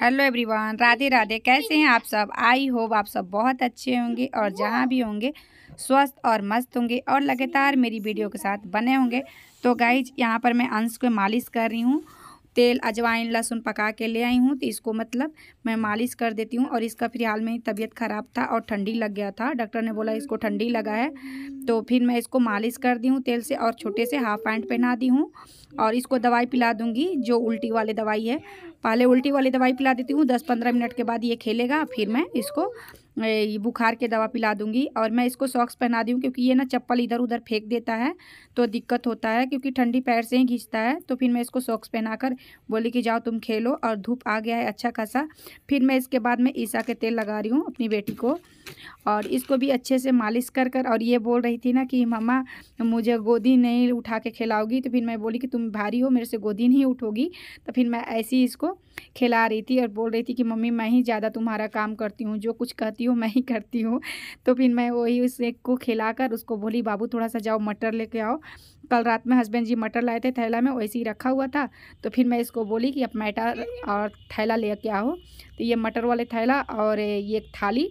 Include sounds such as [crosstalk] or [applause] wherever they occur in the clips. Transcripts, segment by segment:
hello everyone Radhe Radhe कैसे हैं आप सब आई होप आप सब बहुत अच्छे होंगे और जहाँ भी होंगे स्वस्थ और मस्त होंगे और लगातार मेरी वीडियो के साथ बने होंगे तो गाइज यहाँ पर मैं अंश को मालिश कर रही हूँ तेल अजवाइन लहसुन पका के ले आई हूँ तो इसको मतलब मैं मालिश कर देती हूँ और इसका फिलहाल में तबीयत ख़राब था और ठंडी लग गया था डॉक्टर ने बोला इसको ठंडी लगा है तो फिर मैं इसको मालिश कर दी हूँ तेल से और छोटे से हाफ पैंट पहना दी हूँ और इसको दवाई पिला दूंगी जो उल्टी वाली दवाई है पहले उल्टी वाली दवाई पिला देती हूँ दस पंद्रह मिनट के बाद ये खेलेगा फिर मैं इसको ये बुखार के दवा पिला दूंगी और मैं इसको सॉक्स पहना दी क्योंकि ये ना चप्पल इधर उधर फेंक देता है तो दिक्कत होता है क्योंकि ठंडी पैर से ही घींचता है तो फिर मैं इसको सॉक्स पहना कर बोली कि जाओ तुम खेलो और धूप आ गया है अच्छा खासा फिर मैं इसके बाद में ईसा के तेल लगा रही हूँ अपनी बेटी को और इसको भी अच्छे से मालिश कर कर और ये बोल रही थी ना कि मम्मा मुझे गोदी नहीं उठा के खिलाओगी तो फिर मैं बोली कि तुम भारी हो मेरे से गोदी नहीं उठोगी तो फिर मैं ऐसी इसको उसको खिला रही थी और बोल रही थी कि मम्मी मैं ही ज़्यादा तुम्हारा काम करती हूँ जो कुछ कहती हूँ मैं ही करती हूँ तो फिर मैं वही उस एक को खिलाकर उसको बोली बाबू थोड़ा सा जाओ मटर लेके आओ कल रात में हस्बैंड जी मटर लाए थे थैला में वैसे ही रखा हुआ था तो फिर मैं इसको बोली कि अब मैटर और थैला ले आओ तो ये मटर वाले थैला और ये थाली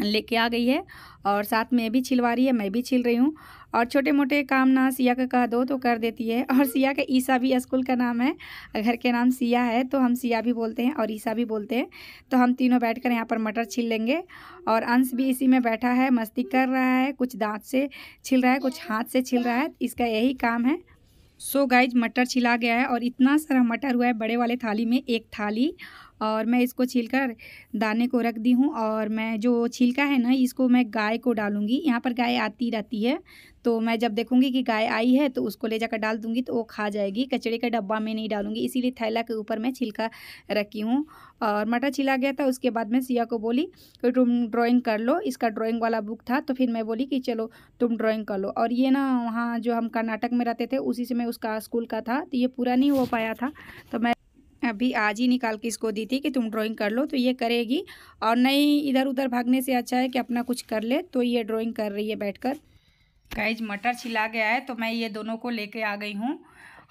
लेके आ गई है और साथ में भी छिलवा रही है मैं भी छिल रही हूँ और छोटे मोटे काम ना सिया का कह दो तो कर देती है और सिया का ईसा भी स्कूल का नाम है घर के नाम सिया है तो हम सिया भी बोलते हैं और ईसा भी बोलते हैं तो हम तीनों बैठ कर यहाँ पर मटर छील लेंगे और अंश भी इसी में बैठा है मस्ती कर रहा है कुछ दांत से छिल रहा है कुछ हाथ से छिल रहा है इसका यही काम है सो so गाइज मटर छिला गया है और इतना सारा मटर हुआ है बड़े वाले थाली में एक थाली और मैं इसको छील कर दाने को रख दी हूँ और मैं जो छिलका है ना इसको मैं गाय को डालूँगी यहाँ पर गाय आती रहती है तो मैं जब देखूँगी कि गाय आई है तो उसको ले जाकर डाल दूँगी तो वो खा जाएगी कचड़े का डब्बा में नहीं डालूँगी इसीलिए थैला के ऊपर मैं छिलका रखी हूँ और मटर छिला गया था उसके बाद मैं सिया को बोली कि तुम ड्राइंग कर लो इसका ड्राइंग वाला बुक था तो फिर मैं बोली कि चलो तुम ड्राइंग कर लो और ये ना वहाँ जो हम कर्नाटक में रहते थे उसी से मैं उसका स्कूल का था तो ये पूरा नहीं हो पाया था तो मैं अभी आज ही निकाल के इसको दी थी कि तुम ड्राइंग कर लो तो ये करेगी और नहीं इधर उधर भागने से अच्छा है कि अपना कुछ कर ले तो ये ड्राइंग कर रही है बैठकर गाइज मटर छिला गया है तो मैं ये दोनों को लेके आ गई हूँ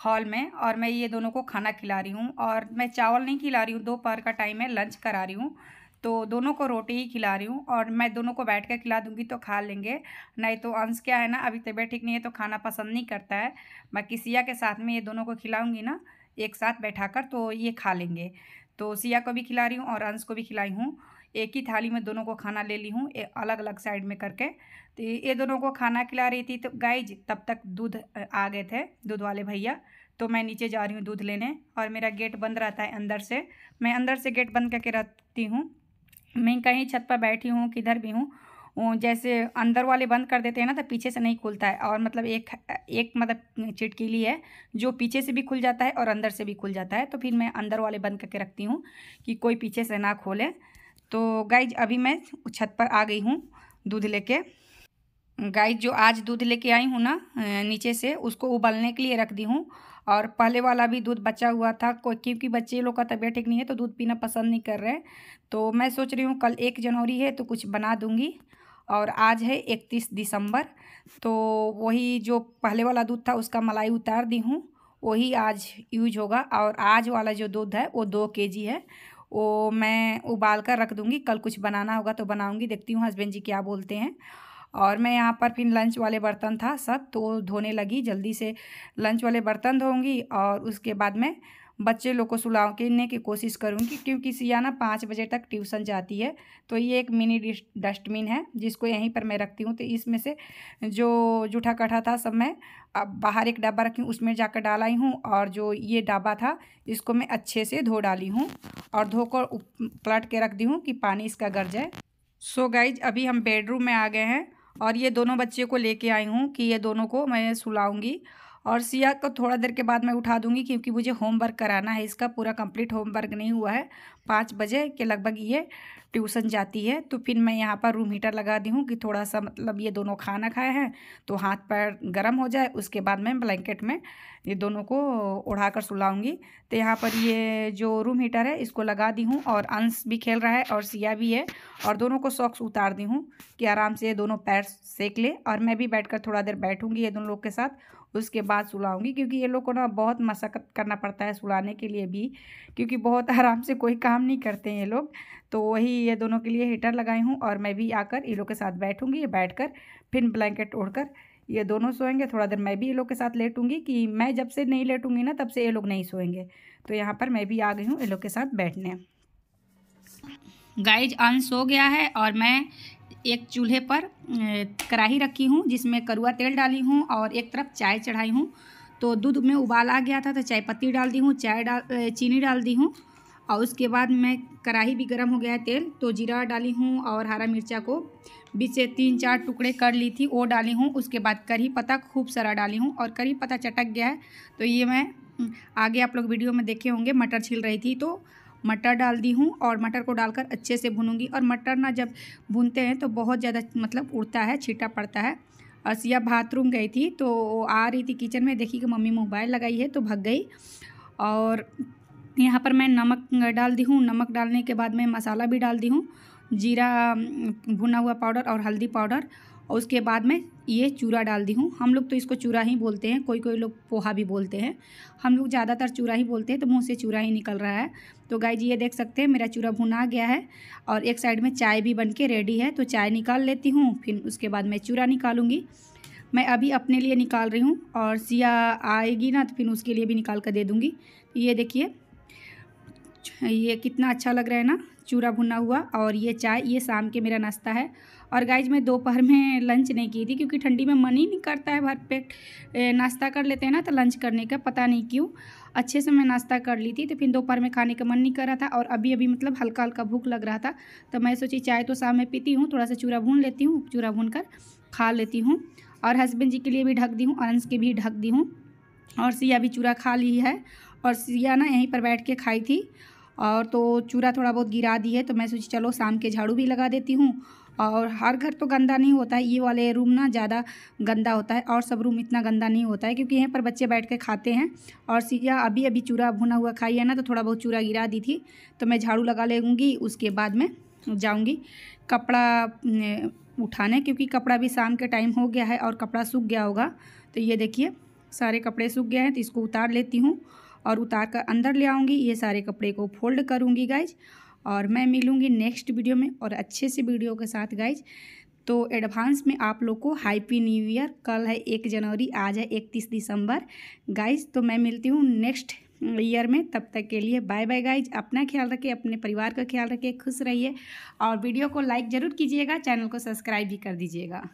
हॉल में और मैं ये दोनों को खाना खिला रही हूँ और मैं चावल नहीं खिला रही हूँ दोपहर का टाइम है लंच करा रही हूँ तो दोनों को रोटी ही खिला रही हूँ और मैं दोनों को बैठ कर खिला दूँगी तो खा लेंगे नहीं तो अंश क्या है ना अभी तबियत ठीक नहीं है तो खाना पसंद नहीं करता है मैं किसिया के साथ में ये दोनों को खिलाऊँगी ना एक साथ बैठाकर तो ये खा लेंगे तो सिया को भी खिला रही हूँ और अंश को भी खिलाई हूँ एक ही थाली में दोनों को खाना ले ली हूँ अलग अलग साइड में करके तो ये दोनों को खाना खिला रही थी तो गाइज तब तक दूध आ गए थे दूध वाले भैया तो मैं नीचे जा रही हूँ दूध लेने और मेरा गेट बंद रहता है अंदर से मैं अंदर से गेट बंद करके रहती हूँ मैं कहीं छत पर बैठी हूँ किधर भी हूँ जैसे अंदर वाले बंद कर देते हैं ना तो पीछे से नहीं खुलता है और मतलब एक एक मतलब चिटकीली है जो पीछे से भी खुल जाता है और अंदर से भी खुल जाता है तो फिर मैं अंदर वाले बंद करके रखती हूँ कि कोई पीछे से ना खोले तो गाइज अभी मैं छत पर आ गई हूँ दूध लेके गाइज जो आज दूध लेके आई हूँ ना नीचे से उसको उबलने के लिए रख दी हूँ और पहले वाला भी दूध बचा हुआ था कोई क्योंकि बच्चे लोग का तबीयत ठीक नहीं है तो दूध पीना पसंद नहीं कर रहे तो मैं सोच रही हूँ कल एक जनवरी है तो कुछ बना दूँगी और आज है इकतीस दिसंबर तो वही जो पहले वाला दूध था उसका मलाई उतार दी हूँ वही आज यूज होगा और आज वाला जो दूध है वो दो के जी है वो मैं उबाल कर रख दूँगी कल कुछ बनाना होगा तो बनाऊँगी देखती हूँ हस्बैंड जी क्या बोलते हैं और मैं यहाँ पर फिर लंच वाले बर्तन था सब तो धोने लगी जल्दी से लंच वाले बर्तन धोऊँगी और उसके बाद मैं बच्चे लोग को सुलाने की कोशिश करूँगी क्योंकि सियाना पाँच बजे तक ट्यूशन जाती है तो ये एक मिनी डस्टबिन है जिसको यहीं पर मैं रखती हूँ तो इसमें से जो जूठा कटा था सब मैं अब बाहर एक डब्बा रखी हूँ उसमें जाकर डालाई हूँ और जो ये डब्बा था इसको मैं अच्छे से धो डाली हूँ और धोकर पलट के रख दी हूँ कि पानी इसका गर जाए सो so गाइज अभी हम बेडरूम में आ गए हैं और ये दोनों बच्चे को लेके आई हूँ कि ये दोनों को मैं सुलाऊंगी और सिया को थोड़ा देर के बाद मैं उठा दूँगी क्योंकि मुझे होमवर्क कराना है इसका पूरा कंप्लीट होमवर्क नहीं हुआ है पाँच बजे के लगभग ये ट्यूशन जाती है तो फिर मैं यहाँ पर रूम हीटर लगा दी हूँ कि थोड़ा सा मतलब ये दोनों खाना खाए हैं तो हाथ पैर गर्म हो जाए उसके बाद मैं ब्लैंकेट में ये दोनों को उड़ा कर सुलाऊँगी तो यहाँ पर ये जो रूम हीटर है इसको लगा दी हूँ और अंश भी खेल रहा है और सिया भी है और दोनों को सॉक्स उतार दी हूँ कि आराम से ये दोनों पैर सेक ले और मैं भी बैठ कर थोड़ा देर बैठूँगी ये दोनों लोग के साथ उसके बाद सुलाऊंगी क्योंकि ये लोग को ना बहुत मशक्क़त करना पड़ता है सुलाने के लिए भी क्योंकि बहुत [laughs] आराम से कोई काम नहीं करते हैं ये लोग तो वही ये दोनों के लिए हीटर लगाई हूँ और मैं भी आकर ये लोग के साथ बैठूँगी ये बैठ कर फिर ब्लैंकेट कर ये दोनों सोएंगे थोड़ा देर मैं भी ये लोग के साथ लेटूंगी कि मैं जब से नहीं लेटूंगी ना तब से ये लोग नहीं सोएंगे तो यहाँ पर मैं भी आ गई हूँ ये लोग के साथ बैठने गाइज अंश सो गया है और मैं एक चूल्हे पर कढ़ाई रखी हूँ जिसमें करुआ तेल डाली हूँ और एक तरफ चाय चढ़ाई हूँ तो दूध में उबाल आ गया था तो चाय पत्ती डाल दी हूँ चाय डाल चीनी डाल दी हूँ और उसके बाद मैं कढ़ाई भी गर्म हो गया है तेल तो जीरा डाली हूँ और हरा मिर्चा को बीच से तीन चार टुकड़े कर ली थी वो डाली हूँ उसके बाद करी पत्ता खूब सारा डाली हूँ और करी पत्ता चटक गया है तो ये मैं आगे आप लोग वीडियो में देखे होंगे मटर छिल रही थी तो मटर डाल दी हूँ और मटर को डालकर अच्छे से भूनूंगी और मटर ना जब भूनते हैं तो बहुत ज़्यादा मतलब उड़ता है छीटा पड़ता है और सिया बाथरूम गई थी तो आ रही थी किचन में देखी कि मम्मी मोबाइल लगाई है तो भग गई और यहाँ पर मैं नमक डाल दी हूँ नमक डालने के बाद मैं मसाला भी डाल दी हूँ जीरा भुना हुआ पाउडर और हल्दी पाउडर और उसके बाद मैं ये चूरा डाल दी हूँ हम लोग तो इसको चूरा ही बोलते हैं कोई कोई लोग पोहा भी बोलते हैं हम लोग ज़्यादातर चूरा ही बोलते हैं तो मुँह से चूरा ही निकल रहा है तो गाय जी ये देख सकते हैं मेरा चूरा भुना गया है और एक साइड में चाय भी बन के रेडी है तो चाय निकाल लेती हूँ फिर उसके बाद मैं चूरा निकालूंगी मैं अभी अपने लिए निकाल रही हूँ और सिया आएगी ना तो फिर उसके लिए भी निकाल कर दे दूँगी तो ये देखिए ये कितना अच्छा लग रहा है ना चूरा भुना हुआ और ये चाय ये शाम के मेरा नाश्ता है और गाइज मैं दोपहर में लंच नहीं की थी क्योंकि ठंडी में मन ही नहीं करता है भर पेट नाश्ता कर लेते हैं ना तो लंच करने का पता नहीं क्यों अच्छे से मैं नाश्ता कर ली थी तो फिर दोपहर में खाने का मन नहीं कर रहा था और अभी अभी मतलब हल्का हल्का भूख लग रहा था तो मैं सोची चाय तो शाम में पीती हूँ थोड़ा सा चूरा भून लेती हूँ चूरा भून कर खा लेती हूँ और हस्बैंड जी के लिए भी ढक दी हूँ अंश के भी ढक दी हूँ और सिया भी चूरा खा ली है और सिया ना यहीं पर बैठ के खाई थी और तो चूरा थोड़ा बहुत गिरा दी है तो मैं सोची चलो शाम के झाड़ू भी लगा देती हूँ और हर घर तो गंदा नहीं होता है ये वाले रूम ना ज़्यादा गंदा होता है और सब रूम इतना गंदा नहीं होता है क्योंकि यहाँ पर बच्चे बैठ के खाते हैं और सीधा अभी अभी चूरा भुना हुआ खाई है ना तो थोड़ा बहुत चूरा गिरा दी थी तो मैं झाड़ू लगा लेंगी उसके बाद में जाऊँगी कपड़ा उठाने क्योंकि कपड़ा भी शाम के टाइम हो गया है और कपड़ा सूख गया होगा तो ये देखिए सारे कपड़े सूख गए हैं तो इसको उतार लेती हूँ और उतार कर अंदर ले आऊँगी ये सारे कपड़े को फोल्ड करूँगी गाइज और मैं मिलूँगी नेक्स्ट वीडियो में और अच्छे से वीडियो के साथ गाइज तो एडवांस में आप लोग को हैप्पी न्यू ईयर कल है एक जनवरी आज है इकतीस दिसंबर गाइज तो मैं मिलती हूँ नेक्स्ट ईयर में तब तक के लिए बाय बाय गाइज अपना ख्याल रखिए अपने परिवार का ख्याल रखिए खुश रहिए और वीडियो को लाइक ज़रूर कीजिएगा चैनल को सब्सक्राइब भी कर दीजिएगा